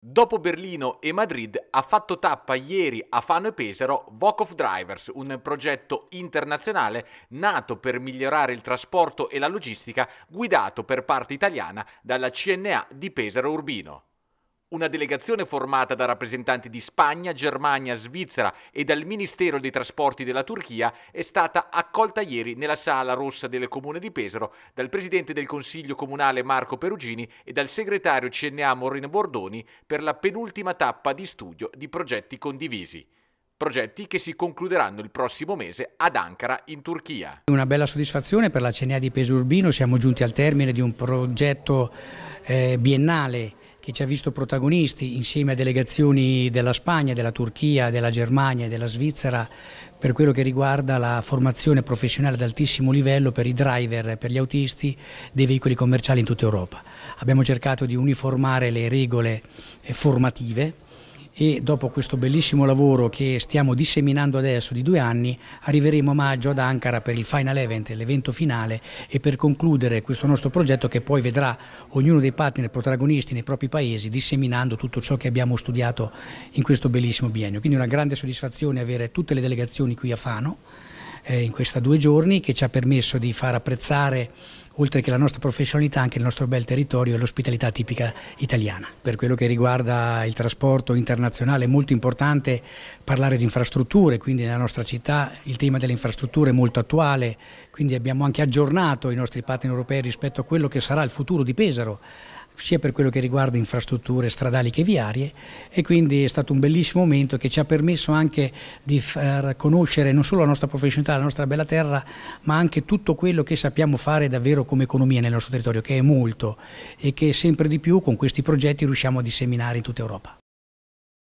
Dopo Berlino e Madrid ha fatto tappa ieri a Fano e Pesaro Vokov Drivers, un progetto internazionale nato per migliorare il trasporto e la logistica, guidato per parte italiana dalla CNA di Pesaro Urbino. Una delegazione formata da rappresentanti di Spagna, Germania, Svizzera e dal Ministero dei Trasporti della Turchia è stata accolta ieri nella Sala Rossa del Comune di Pesaro dal Presidente del Consiglio Comunale Marco Perugini e dal segretario CNA Morino Bordoni per la penultima tappa di studio di progetti condivisi progetti che si concluderanno il prossimo mese ad Ankara in Turchia. Una bella soddisfazione per la CNA di Peso Urbino, siamo giunti al termine di un progetto eh, biennale che ci ha visto protagonisti insieme a delegazioni della Spagna, della Turchia, della Germania e della Svizzera per quello che riguarda la formazione professionale ad altissimo livello per i driver, per gli autisti dei veicoli commerciali in tutta Europa. Abbiamo cercato di uniformare le regole eh, formative e dopo questo bellissimo lavoro che stiamo disseminando adesso di due anni arriveremo a maggio ad Ankara per il final event, l'evento finale e per concludere questo nostro progetto che poi vedrà ognuno dei partner protagonisti nei propri paesi disseminando tutto ciò che abbiamo studiato in questo bellissimo biennio. Quindi una grande soddisfazione avere tutte le delegazioni qui a Fano eh, in questi due giorni che ci ha permesso di far apprezzare oltre che la nostra professionalità anche il nostro bel territorio e l'ospitalità tipica italiana. Per quello che riguarda il trasporto internazionale è molto importante parlare di infrastrutture, quindi nella nostra città il tema delle infrastrutture è molto attuale, quindi abbiamo anche aggiornato i nostri partner europei rispetto a quello che sarà il futuro di Pesaro sia per quello che riguarda infrastrutture stradali che viarie e quindi è stato un bellissimo momento che ci ha permesso anche di far conoscere non solo la nostra professionalità, la nostra bella terra, ma anche tutto quello che sappiamo fare davvero come economia nel nostro territorio, che è molto e che sempre di più con questi progetti riusciamo a disseminare in tutta Europa.